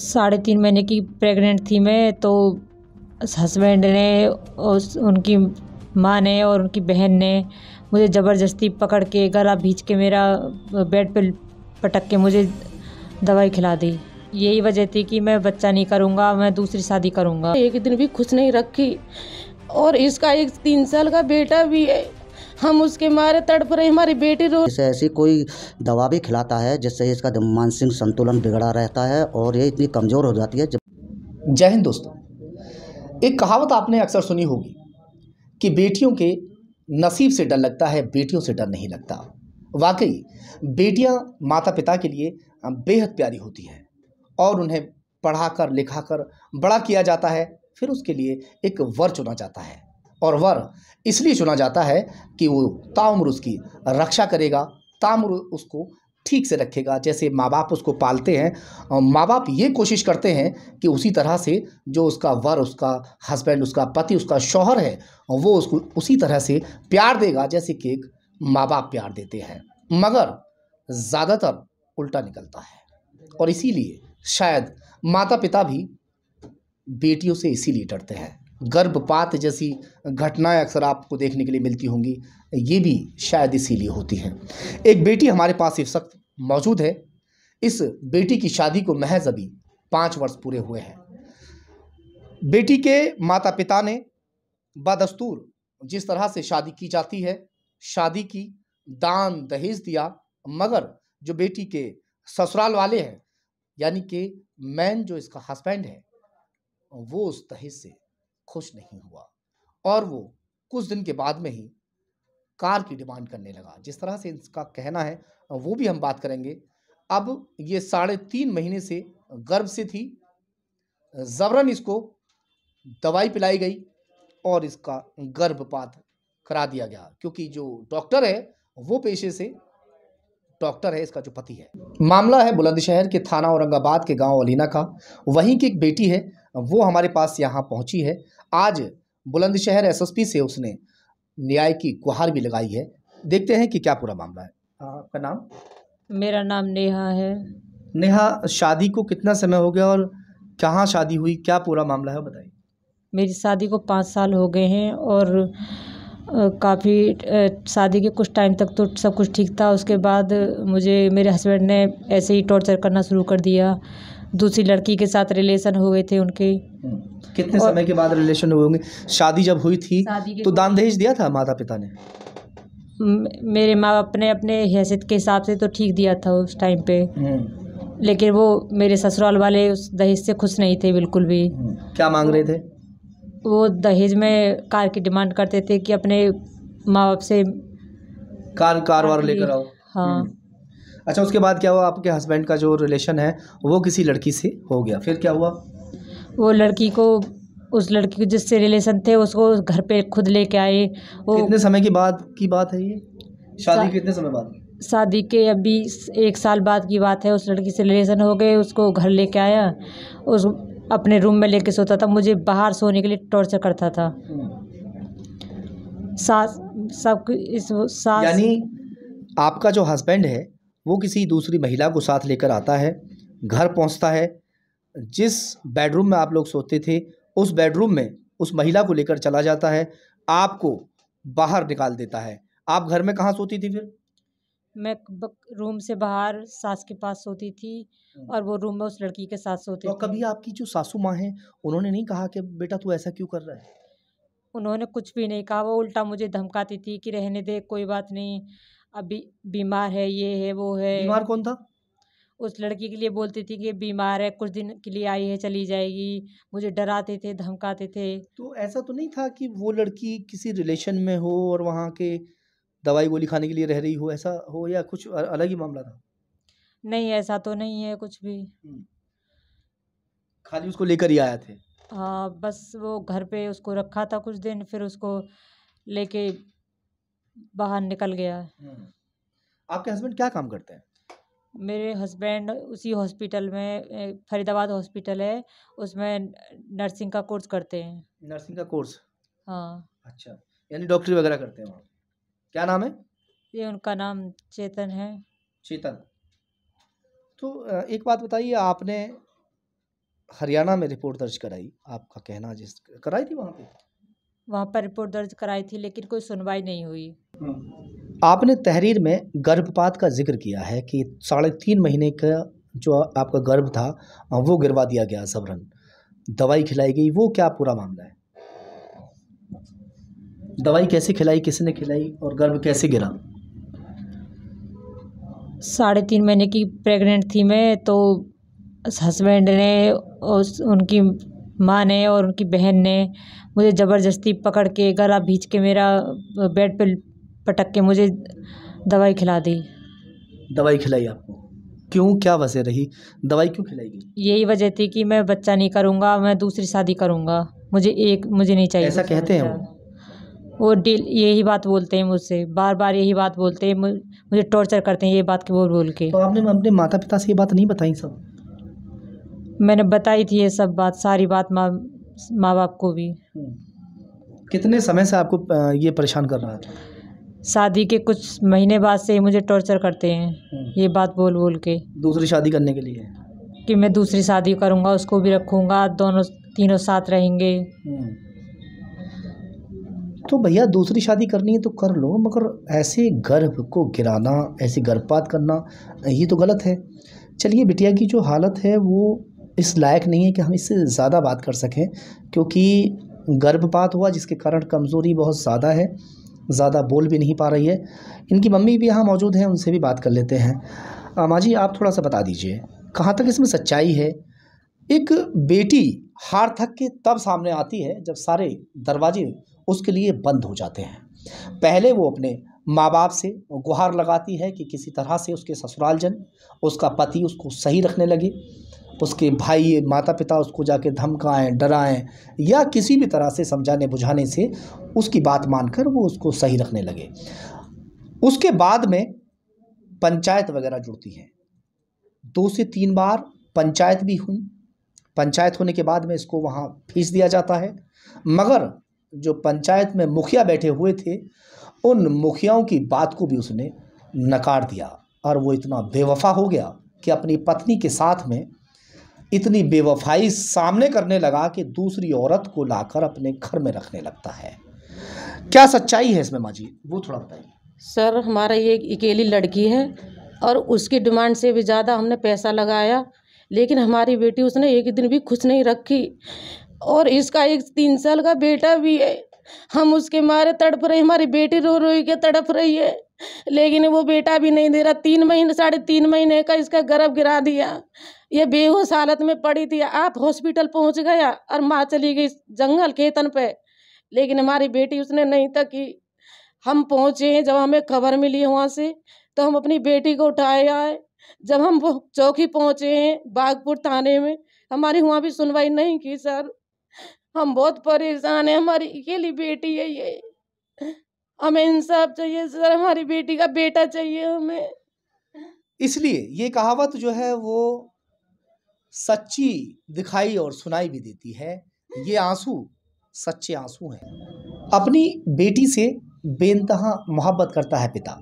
साढ़े तीन महीने की प्रेग्नेंट थी मैं तो हस्बैंड ने उस उनकी माँ ने और उनकी बहन ने मुझे ज़बरदस्ती पकड़ के गला भींच के मेरा बेड पर पटक के मुझे दवाई खिला दी यही वजह थी कि मैं बच्चा नहीं करूँगा मैं दूसरी शादी करूँगा एक दिन भी खुश नहीं रखी और इसका एक तीन साल का बेटा भी है हम उसके मारे तड़प रहे हमारी बेटी रो इसे ऐसी कोई दवा भी खिलाता है जिससे इसका मानसिक संतुलन बिगड़ा रहता है और ये इतनी कमज़ोर हो जाती है जय हिंद दोस्तों एक कहावत आपने अक्सर सुनी होगी कि बेटियों के नसीब से डर लगता है बेटियों से डर नहीं लगता वाकई बेटियां माता पिता के लिए बेहद प्यारी होती हैं और उन्हें पढ़ाकर लिखाकर बड़ा किया जाता है फिर उसके लिए एक वर चुना जाता है और वर इसलिए चुना जाता है कि वो ताम्र उसकी रक्षा करेगा ताम्र उसको ठीक से रखेगा जैसे माँ बाप उसको पालते हैं माँ बाप ये कोशिश करते हैं कि उसी तरह से जो उसका वर उसका हस्बैंड उसका पति उसका शौहर है वो उसको उसी तरह से प्यार देगा जैसे कि एक माँ बाप प्यार देते हैं मगर ज़्यादातर उल्टा निकलता है और इसीलिए शायद माता पिता भी बेटियों से इसीलिए डरते हैं गर्भपात जैसी घटनाएं अक्सर आपको देखने के लिए मिलती होंगी ये भी शायद इसीलिए होती हैं एक बेटी हमारे पास इस वक्त मौजूद है इस बेटी की शादी को महज अभी पाँच वर्ष पूरे हुए हैं बेटी के माता पिता ने बदस्तूर जिस तरह से शादी की जाती है शादी की दान दहेज दिया मगर जो बेटी के ससुराल वाले हैं यानी कि मैन जो इसका हस्बैंड है वो उस दहेज से खुश नहीं हुआ और वो कुछ दिन के बाद में ही कार की डिमांड करने लगा जिस तरह से इसका कहना है वो भी हम बात करेंगे अब ये साढ़े तीन महीने से गर्भ से थी जबरन इसको दवाई पिलाई गई और इसका गर्भपात करा दिया गया क्योंकि जो डॉक्टर है वो पेशे से डॉक्टर है इसका जो पति है मामला है बुलंदशहर के थाना औरंगाबाद के गांव अलीना का वहीं की एक बेटी है वो हमारे पास यहाँ पहुँची है आज बुलंदशहर एसएसपी से उसने न्याय की गुहार भी लगाई है देखते हैं कि क्या पूरा मामला है आपका नाम मेरा नाम नेहा है नेहा शादी को कितना समय हो गया और कहाँ शादी हुई क्या पूरा मामला है बताइए मेरी शादी को पाँच साल हो गए हैं और काफ़ी शादी के कुछ टाइम तक तो सब कुछ ठीक था उसके बाद मुझे मेरे हस्बैंड ने ऐसे ही टॉर्चर करना शुरू कर दिया दूसरी लड़की के साथ रिलेशन हो गए थे उनके हम्म। कितने समय के बाद रिलेशन हुए होंगे शादी जब हुई थी तो दान दहेज दिया था माता पिता ने मेरे माँ बाप ने अपने हैसियत के हिसाब से तो ठीक दिया था उस टाइम पे हम्म। लेकिन वो मेरे ससुराल वाले उस दहेज से खुश नहीं थे बिल्कुल भी हम्म। क्या मांग रहे थे वो दहेज में कार की डिमांड करते थे कि अपने माँ बाप से कार कार वार लेकर आओ हाँ अच्छा उसके बाद क्या हुआ आपके हस्बैंड का जो रिलेशन है वो किसी लड़की से हो गया फिर क्या हुआ वो लड़की को उस लड़की को जिससे रिलेशन थे उसको घर पे खुद लेके आए वो कितने समय की बात की बात है ये शादी सा... कितने समय बाद शादी के अभी एक साल बाद की बात है उस लड़की से रिलेशन हो गए उसको घर लेके आया उस अपने रूम में लेके सोता था मुझे बाहर सोने के लिए टॉर्चर करता था हम्म। सास सब इस सास यानी आपका जो हस्बैंड है वो किसी दूसरी महिला को साथ लेकर आता है घर पहुंचता है जिस बेडरूम में आप लोग सोते थे उस बेडरूम में उस महिला को लेकर चला जाता है आपको बाहर निकाल देता है आप घर में कहाँ सोती थी फिर मैं रूम से बाहर सास के पास सोती थी हम्म। और वो रूम में उस लड़की के साथ सोती तो कभी आपकी जो सासू माँ हैं उन्होंने नहीं कहा कि बेटा तू ऐसा क्यों कर रहा है उन्होंने कुछ भी नहीं कहा वो उल्टा मुझे धमकाती थी कि रहने दे कोई बात नहीं अभी बीमार है ये है वो है बीमार कौन था उस लड़की के लिए बोलती थी कि बीमार है कुछ दिन के लिए आई है चली जाएगी मुझे डराते थे धमकाते थे तो ऐसा तो नहीं था कि वो लड़की किसी रिलेशन में हो और वहाँ के दवाई गोली खाने के लिए रह रही हो ऐसा हो या कुछ अलग ही मामला था नहीं ऐसा तो नहीं है कुछ भी हम्म। खाली उसको लेकर ही आया थे हाँ बस वो घर पे उसको रखा था कुछ दिन फिर उसको लेके बाहर निकल गया है हम्म। आपके हस्बैंड क्या काम करते हैं मेरे हस्बैंड उसी हॉस्पिटल में फरीदाबाद हॉस्पिटल है उसमें नर्सिंग का कोर्स करते हैं नर्सिंग का कोर्स हाँ अच्छा यानी डॉक्टरी वगैरह करते हैं वहाँ क्या नाम है ये उनका नाम चेतन है चेतन तो एक बात बताइए आपने हरियाणा में रिपोर्ट दर्ज कराई आपका कहना जिस कराई थी वहाँ पे वहाँ पर रिपोर्ट दर्ज कराई थी लेकिन कोई सुनवाई नहीं हुई आपने तहरीर में गर्भपात का जिक्र किया है कि साढ़े तीन महीने का जो आपका गर्भ था वो गिरवा दिया गया सबरन दवाई खिलाई गई वो क्या पूरा मामला है दवाई कैसे खिलाई किसने खिलाई और गर्भ कैसे गिरा साढ़े तीन महीने की प्रेग्नेंट थी मैं तो हस्बैंड ने उस उनकी माँ ने और उनकी बहन ने मुझे ज़बरदस्ती पकड़ के गला भींच के मेरा बेड पे पटक के मुझे दवाई खिला दी दवाई खिलाई आपको क्यों क्या वजह रही दवाई क्यों खिलाई गई यही वजह थी कि मैं बच्चा नहीं करूँगा मैं दूसरी शादी करूँगा मुझे एक मुझे नहीं चाहिए ऐसा कहते हैं वो वो डील यही बात बोलते हैं मुझसे बार बार यही बात बोलते हैं मुझे टॉर्चर करते हैं ये बात के बोल बोल के तो आपने अपने माता पिता से ये बात नहीं बताई सब मैंने बताई थी ये सब बात सारी बात माँ माँ बाप को भी हम्म। कितने समय से आपको ये परेशान कर रहा था शादी के कुछ महीने बाद से ही मुझे टॉर्चर करते हैं हम्म। ये बात बोल बोल के दूसरी शादी करने के लिए कि मैं दूसरी शादी करूँगा उसको भी रखूँगा दोनों तीनों साथ रहेंगे हम्म। तो भैया दूसरी शादी करनी है तो कर लो मगर ऐसे गर्भ को गिराना ऐसे गर्भपात करना ये तो गलत है चलिए बिटिया की जो हालत है वो इस लायक नहीं है कि हम इससे ज़्यादा बात कर सकें क्योंकि गर्भपात हुआ जिसके कारण कमज़ोरी बहुत ज़्यादा है ज़्यादा बोल भी नहीं पा रही है इनकी मम्मी भी यहाँ मौजूद हैं उनसे भी बात कर लेते हैं माँ जी आप थोड़ा सा बता दीजिए कहाँ तक इसमें सच्चाई है एक बेटी हार थक के तब सामने आती है जब सारे दरवाजे उसके लिए बंद हो जाते हैं पहले वो अपने माँ बाप से गुहार लगाती है कि किसी तरह से उसके ससुराल जन उसका पति उसको सही रखने लगे उसके भाई माता पिता उसको जाके धमकाएं डराएं या किसी भी तरह से समझाने बुझाने से उसकी बात मानकर वो उसको सही रखने लगे उसके बाद में पंचायत वगैरह जुड़ती हैं दो से तीन बार पंचायत भी हुई पंचायत होने के बाद में इसको वहाँ फीस दिया जाता है मगर जो पंचायत में मुखिया बैठे हुए थे उन मुखियाओं की बात को भी उसने नकार दिया और वो इतना बेवफा हो गया कि अपनी पत्नी के साथ में इतनी बेवफाई सामने करने लगा कि दूसरी औरत को लाकर अपने घर में रखने लगता है क्या सच्चाई है इसमें माँ जी वो थोड़ा बताइए सर हमारा ये अकेली लड़की है और उसकी डिमांड से भी ज़्यादा हमने पैसा लगाया लेकिन हमारी बेटी उसने एक दिन भी खुश नहीं रखी और इसका एक तीन साल का बेटा भी है हम उसके मारे तड़प रहे हमारी बेटी रो रोई के तड़प रही है लेकिन वो बेटा भी नहीं दे रहा तीन महीने साढ़े तीन महीने का इसका गर्भ गिरा दिया ये बेहोश हालत में पड़ी थी आप हॉस्पिटल पहुंच गया और माँ चली गई जंगल खेतन पे लेकिन हमारी बेटी उसने नहीं था कि हम पहुंचे हैं जब हमें खबर मिली वहाँ से तो हम अपनी बेटी को उठाए आए जब हम चौकी पहुंचे हैं बागपुर थाने में हमारी वहाँ भी सुनवाई नहीं की सर हम बहुत परेशान हैं हमारी अकेली बेटी है ये हमें इंसाफ चाहिए सर हमारी बेटी का बेटा चाहिए हमें इसलिए ये कहावत जो है वो सच्ची दिखाई और सुनाई भी देती है ये आंसू सच्चे आंसू हैं अपनी बेटी से बेनतहा मोहब्बत करता है पिता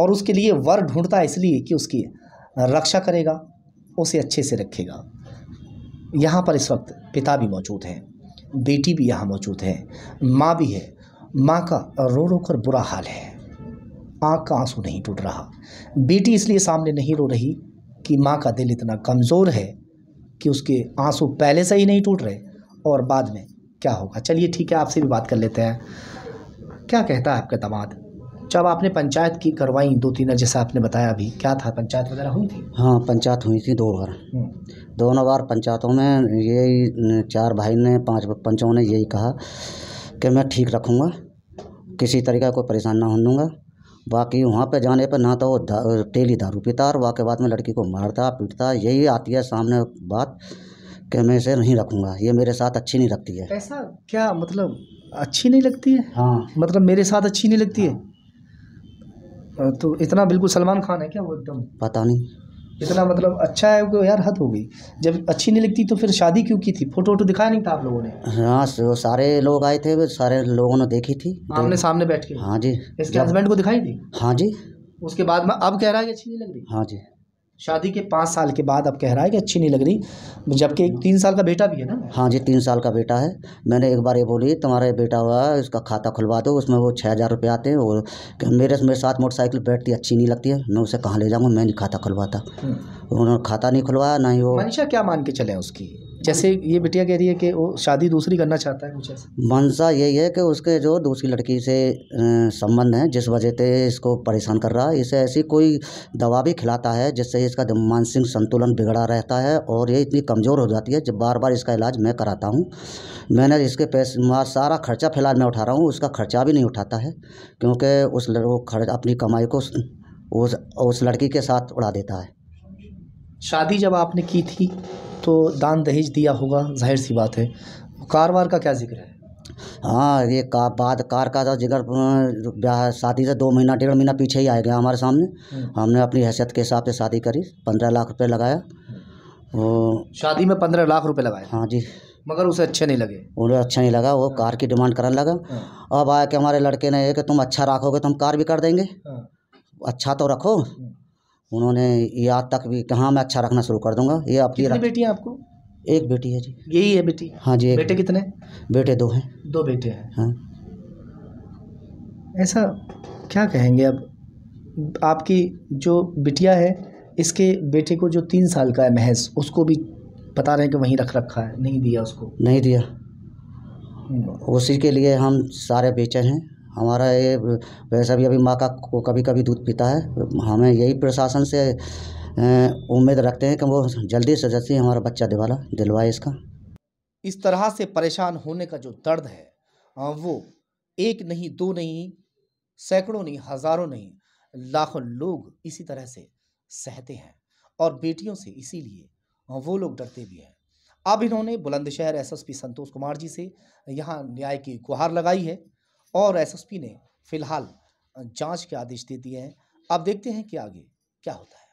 और उसके लिए वर ढूंढता है इसलिए कि उसकी रक्षा करेगा उसे अच्छे से रखेगा यहाँ पर इस वक्त पिता भी मौजूद हैं बेटी भी यहाँ मौजूद है माँ भी है माँ का रो रो कर बुरा हाल है आँख का आंसू नहीं टूट रहा बेटी इसलिए सामने नहीं रो रही कि माँ का दिल इतना कमज़ोर है कि उसके आंसू पहले से ही नहीं टूट रहे और बाद में क्या होगा चलिए ठीक है आपसे भी बात कर लेते हैं क्या कहता है आपका दामाद जब आपने पंचायत की करवाई दो तीन जैसा आपने बताया अभी क्या था पंचायत वगैरह हुई थी हाँ पंचायत हुई थी दो बार हम्म। दोनों बार पंचायतों में यही चार भाई ने पांच पंचों ने यही कहा कि मैं ठीक रखूँगा किसी तरीका कोई परेशान ना हो दूँगा बाकी वहाँ पे जाने पे ना तो वो दा, तेली दारू पीता और वाकई बाद में लड़की को मारता पीटता यही आती है सामने बात कि मैं इसे नहीं रखूँगा ये मेरे साथ अच्छी नहीं लगती है ऐसा क्या मतलब अच्छी नहीं लगती है हाँ मतलब मेरे साथ अच्छी नहीं लगती है हाँ। तो इतना बिल्कुल सलमान खान है क्या वो एकदम पता नहीं इतना मतलब अच्छा है वो यार हद हो गई जब अच्छी नहीं लगती तो फिर शादी क्यों की थी फोटो वोटो दिखाया नहीं था आप लोगों ने हाँ वो सारे लोग आए थे सारे लोगों ने देखी थी आपने सामने बैठ के हाँ जी इसके हस्बैंड को दिखाई थी हाँ जी उसके बाद में अब कह रहा है कि अच्छी नहीं लग रही हाँ जी शादी के पाँच साल के बाद अब कह रहा है कि अच्छी नहीं लग रही जबकि एक तीन साल का बेटा भी है ना हाँ जी तीन साल का बेटा है मैंने एक बार ये बोली तुम्हारा बेटा हुआ है इसका खाता खुलवा दो उसमें वो छः हज़ार रुपये आते हैं और मेरे मेरे साथ मोटरसाइकिल बैठती अच्छी नहीं लगती है मैं उसे कहाँ ले जाऊँगा मैं नहीं खाता खुलवाता हम्म। उन्होंने खाता नहीं खुलवाया ना ही वो मनीषा क्या मान के चले उसकी जैसे ये बिटिया कह रही है कि वो शादी दूसरी करना चाहता है कुछ ऐसा मंशा यही है कि उसके जो दूसरी लड़की से संबंध है जिस वजह से इसको परेशान कर रहा है इसे ऐसी कोई दवा भी खिलाता है जिससे इसका मानसिक संतुलन बिगड़ा रहता है और ये इतनी कमज़ोर हो जाती है जब बार बार इसका इलाज मैं कराता हूँ मैंने इसके पैसे सारा खर्चा फिलहाल मैं उठा रहा हूँ उसका खर्चा भी नहीं उठाता है क्योंकि उस वो खर्च अपनी कमाई को उस उस लड़की के साथ उड़ा देता है शादी जब आपने की थी तो दान दहेज दिया होगा जाहिर सी बात है कार वार का क्या जिक्र है हाँ ये का बात कार का तो जिक्र ब्याह शादी से दो महीना डेढ़ महीना पीछे ही आ गया हमारे सामने हम्म। हमने अपनी हैसियत के हिसाब से शादी करी पंद्रह लाख रुपए लगाया हम्म। वो शादी में पंद्रह लाख रुपए लगाए हाँ जी मगर उसे अच्छे नहीं लगे उन्हें अच्छा नहीं लगा वो हाँ। कार की डिमांड करने लगा हाँ। अब आया कि हमारे लड़के ने कि तुम अच्छा रखोगे तो हम कार भी कर देंगे हाँ। अच्छा तो रखो उन्होंने याद तक भी कहाँ मैं अच्छा रखना शुरू कर दूंगा ये आपकी बेटी है आपको एक बेटी है जी यही है बेटी हाँ जी बेटे कितने बेटे दो हैं दो बेटे हैं हाँ ऐसा क्या कहेंगे अब आपकी जो बिटिया है इसके बेटे को जो तीन साल का है महज उसको भी बता रहे हैं कि वहीं रख रखा है नहीं दिया उसको नहीं दिया हम्म। उसी के लिए हम सारे बेचे हैं हमारा ये वैसा भी अभी माँ का को कभी कभी दूध पीता है हमें यही प्रशासन से उम्मीद रखते हैं कि वो जल्दी से जल्दी हमारा बच्चा दिवाला दिलवाए इसका इस तरह से परेशान होने का जो दर्द है वो एक नहीं दो नहीं सैकड़ों नहीं हज़ारों नहीं लाखों लोग इसी तरह से सहते हैं और बेटियों से इसीलिए वो लोग डरते भी हैं अब इन्होंने बुलंदशहर एसएसपी संतोष कुमार जी से यहाँ न्याय की गुहार लगाई है और एसएसपी ने फिलहाल जांच के आदेश दे दिए हैं अब देखते हैं कि आगे क्या होता है